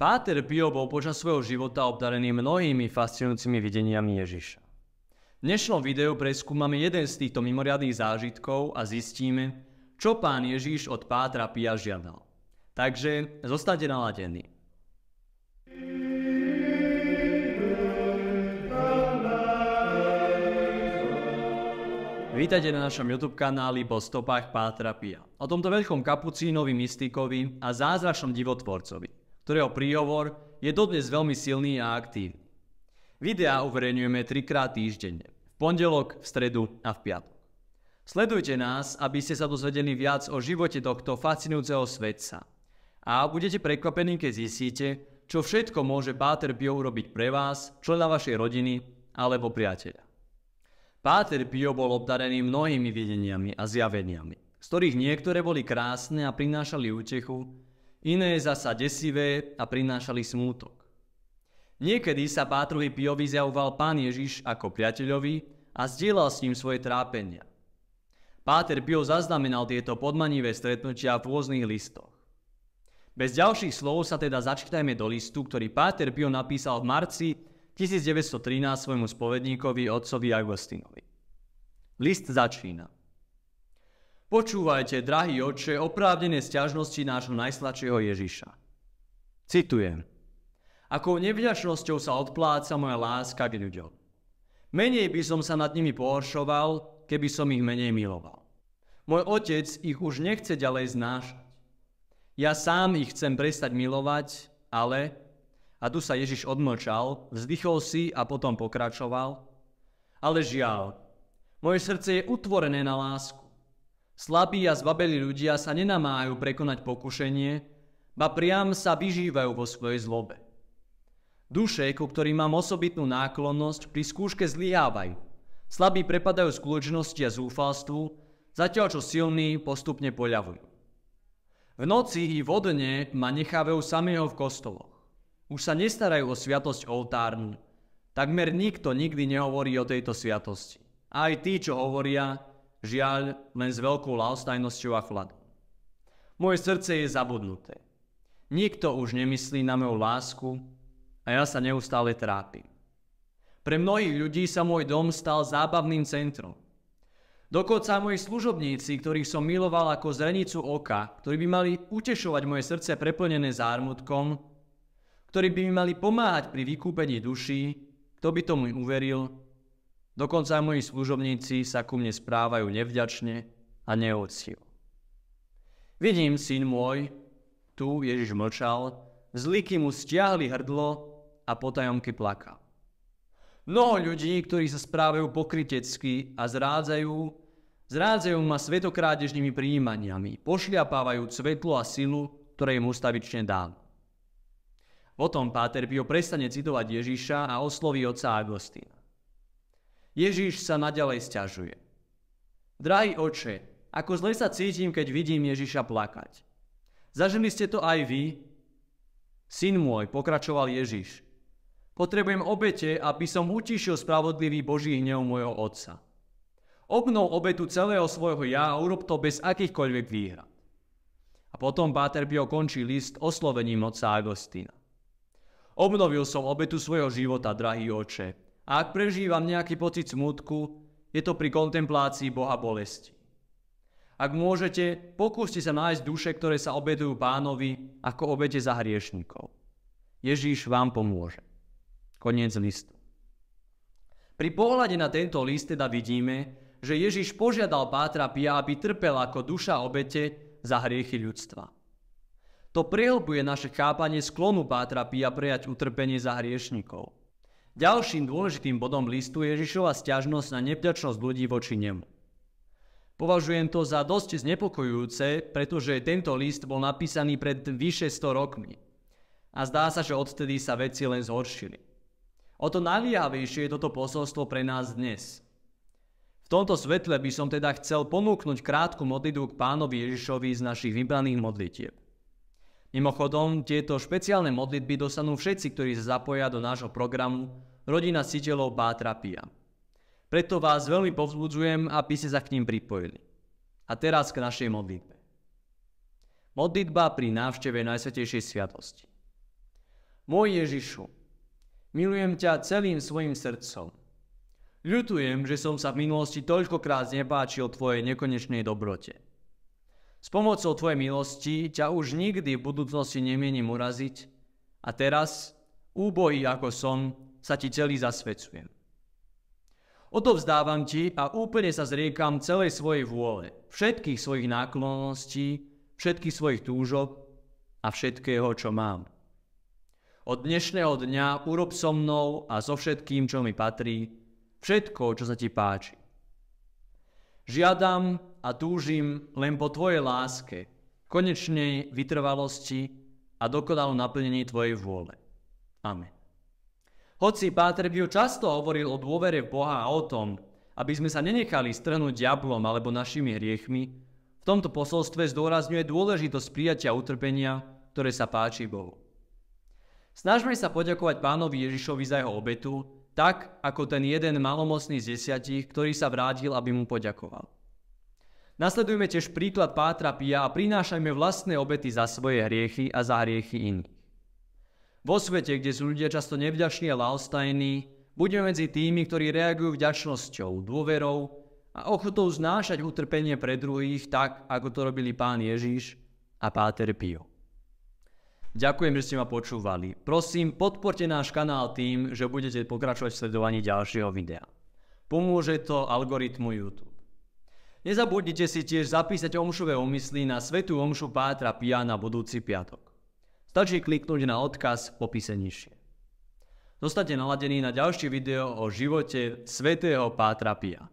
Páter Pio bol počas svojho života obdarený mnohými fascinujúcimi videniami Ježiša. V dnešnom videu preskúmame jeden z týchto mimoriadných zážitkov a zistíme, čo pán Ježiš od Pátra Pia žiadal. Takže zostaňte naladení. Vítajte na našom YouTube kanáli po stopách Pátra Pia. O tomto veľkom kapucínovi mystikovi a zázračnom divotvorcovi ktorého príhovor je dodnes veľmi silný a aktívny. Videá uverejňujeme trikrát týždenne. V pondelok, v stredu a v piatok. Sledujte nás, aby ste sa dozvedeli viac o živote tohto fascinujúceho svetca. A budete prekvapení, keď zistíte, čo všetko môže Páter Pio urobiť pre vás, člena vašej rodiny alebo priateľa. Páter Pio bol obdarený mnohými videniami a zjaveniami, z ktorých niektoré boli krásne a prinášali útechu, iné zasa desivé a prinášali smútok. Niekedy sa pátruhy Piovi zjavoval pán Ježiš ako priateľovi a zdieľal s ním svoje trápenia. Páter Pio zaznamenal tieto podmanivé stretnutia v rôznych listoch. Bez ďalších slov sa teda začítajme do listu, ktorý Páter Pio napísal v marci 1913 svojmu spovedníkovi otcovi Agostinovi. List začína. Počúvajte, drahý oče, oprávnené stiažnosti nášho najsladšieho Ježiša. Citujem. Akou nevďačnosťou sa odpláca moja láska k ľuďom. Menej by som sa nad nimi pohoršoval, keby som ich menej miloval. Môj otec ich už nechce ďalej znášať. Ja sám ich chcem prestať milovať, ale, a tu sa Ježiš odmlčal, vzdychol si a potom pokračoval, ale žiaľ, moje srdce je utvorené na lásku. Slabí a zbabeli ľudia sa nenamájú prekonať pokušenie, ba priam sa vyžívajú vo svojej zlobe. Duše, ku ktorým mám osobitnú náklonnosť, pri skúške zlyhávajú. Slabí prepadajú skutočnosti a zúfalstvu, zatiaľ čo silní postupne poľavujú. V noci i vodne ma nechávajú samého v kostoloch. Už sa nestarajú o sviatosť oltárnu. Takmer nikto nikdy nehovorí o tejto sviatosti. Aj tí, čo hovoria, žiaľ len s veľkou laostajnosťou a chladom. Moje srdce je zabudnuté. Nikto už nemyslí na moju lásku a ja sa neustále trápim. Pre mnohých ľudí sa môj dom stal zábavným centrom. Dokonca moji služobníci, ktorých som miloval ako zrenicu oka, ktorí by mali utešovať moje srdce preplnené zármutkom, ktorí by mi mali pomáhať pri vykúpení duší, kto by tomu uveril, Dokonca aj moji služobníci sa ku mne správajú nevďačne a neúctivo. Vidím, syn môj, tu Ježiš mlčal, zlíky mu stiahli hrdlo a potajomky plakal. Mnoho ľudí, ktorí sa správajú pokrytecky a zrádzajú, zrádzajú ma svetokrádežnými príjmaniami, pošliapávajú svetlo a silu, ktoré im ustavične dám. Potom Páter Pio prestane citovať Ježiša a osloví oca Agostína. Ježíš sa nadalej sťažuje. Drahý oče, ako zle sa cítim, keď vidím Ježiša plakať. Zažili ste to aj vy? Syn môj, pokračoval Ježiš, potrebujem obete, aby som utišil spravodlivý Boží hnev môjho Otca. Obnov obetu celého svojho ja a urob to bez akýchkoľvek výhrad. A potom by okončil list oslovením otca Agostina. Obnovil som obetu svojho života, drahý oče, a ak prežívam nejaký pocit smutku, je to pri kontemplácii Boha bolesti. Ak môžete, pokúste sa nájsť duše, ktoré sa obedujú pánovi ako obete za hriešnikov. Ježíš vám pomôže. Koniec listu. Pri pohľade na tento list teda vidíme, že Ježíš požiadal Pátra Pia, aby trpel ako duša obete za hriechy ľudstva. To prehlbuje naše chápanie sklonu Pátra Pia prejať utrpenie za hriešnikov. Ďalším dôležitým bodom listu je Ježišova stiažnosť na nevďačnosť ľudí voči nemu. Považujem to za dosť znepokojujúce, pretože tento list bol napísaný pred vyše 100 rokmi a zdá sa, že odtedy sa veci len zhoršili. O to naliavejšie je toto posolstvo pre nás dnes. V tomto svetle by som teda chcel ponúknuť krátku modlitbu k pánovi Ježišovi z našich vybraných modlitieb. Mimochodom, tieto špeciálne modlitby dostanú všetci, ktorí sa zapoja do nášho programu Rodina siteľov Bátra Pia. Preto vás veľmi povzbudzujem, aby ste sa k ním pripojili. A teraz k našej modlitbe. Modlitba pri návšteve Najsvetejšej Sviatosti. Môj Ježišu, milujem ťa celým svojim srdcom. Ľutujem, že som sa v minulosti toľkokrát znepáčil Tvojej nekonečnej dobrote. S pomocou Tvojej milosti ťa už nikdy v budúcnosti nemienim uraziť a teraz, úbojí ako som, sa Ti celý zasvedcujem. Odovzdávam Ti a úplne sa zriekam celej svojej vôle, všetkých svojich náklonností, všetkých svojich túžob a všetkého, čo mám. Od dnešného dňa urob so mnou a so všetkým, čo mi patrí, všetko, čo sa Ti páči. Žiadam a túžim len po Tvojej láske, konečnej vytrvalosti a dokonalom naplnení Tvojej vôle. Amen. Hoci Páter Piu často hovoril o dôvere v Boha a o tom, aby sme sa nenechali strhnúť diablom alebo našimi hriechmi, v tomto posolstve zdôrazňuje dôležitosť prijatia utrpenia, ktoré sa páči Bohu. Snažme sa poďakovať pánovi Ježišovi za jeho obetu, tak ako ten jeden malomocný z desiatich, ktorý sa vrátil, aby mu poďakoval. Nasledujme tiež príklad Pátra Pia a prinášajme vlastné obety za svoje hriechy a za hriechy iných. Vo svete, kde sú ľudia často nevďační a laostajní, budeme medzi tými, ktorí reagujú vďačnosťou, dôverou a ochotou znášať utrpenie pre druhých tak, ako to robili pán Ježiš a Páter Pio. Ďakujem, že ste ma počúvali. Prosím, podporte náš kanál tým, že budete pokračovať v sledovaní ďalšieho videa. Pomôže to algoritmu YouTube. Nezabudnite si tiež zapísať omšové omysly na Svetu omšu Pátra Pia na budúci piatok. Stačí kliknúť na odkaz v popise nižšie. Zostate naladení na ďalšie video o živote svätého Pátra Pia.